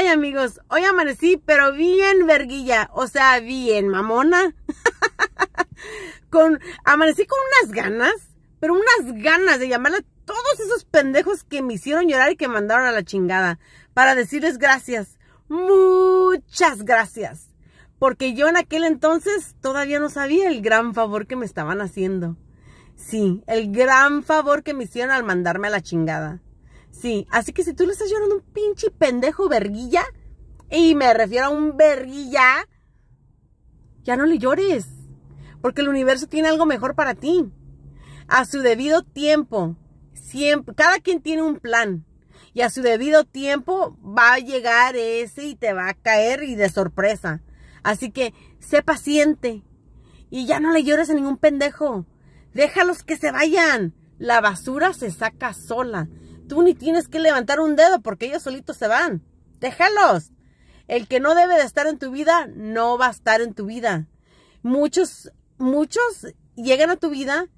Ay, amigos, hoy amanecí, pero bien verguilla, o sea, bien mamona. con, amanecí con unas ganas, pero unas ganas de llamar a todos esos pendejos que me hicieron llorar y que mandaron a la chingada, para decirles gracias, muchas gracias. Porque yo en aquel entonces todavía no sabía el gran favor que me estaban haciendo. Sí, el gran favor que me hicieron al mandarme a la chingada. Sí, así que si tú le estás llorando un pinche pendejo verguilla, y me refiero a un verguilla, ya no le llores, porque el universo tiene algo mejor para ti. A su debido tiempo, cada quien tiene un plan. Y a su debido tiempo va a llegar ese y te va a caer y de sorpresa. Así que sé paciente y ya no le llores a ningún pendejo. Déjalos que se vayan. La basura se saca sola. Tú ni tienes que levantar un dedo porque ellos solitos se van. Déjalos. El que no debe de estar en tu vida, no va a estar en tu vida. Muchos, muchos llegan a tu vida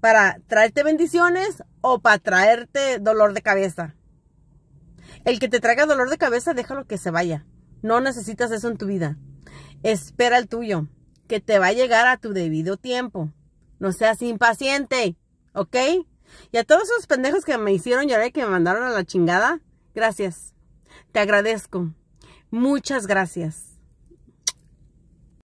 para traerte bendiciones o para traerte dolor de cabeza. El que te traiga dolor de cabeza, déjalo que se vaya. No necesitas eso en tu vida. Espera el tuyo, que te va a llegar a tu debido tiempo. No seas impaciente, ¿ok? Y a todos esos pendejos que me hicieron llorar y que me mandaron a la chingada, gracias. Te agradezco. Muchas gracias.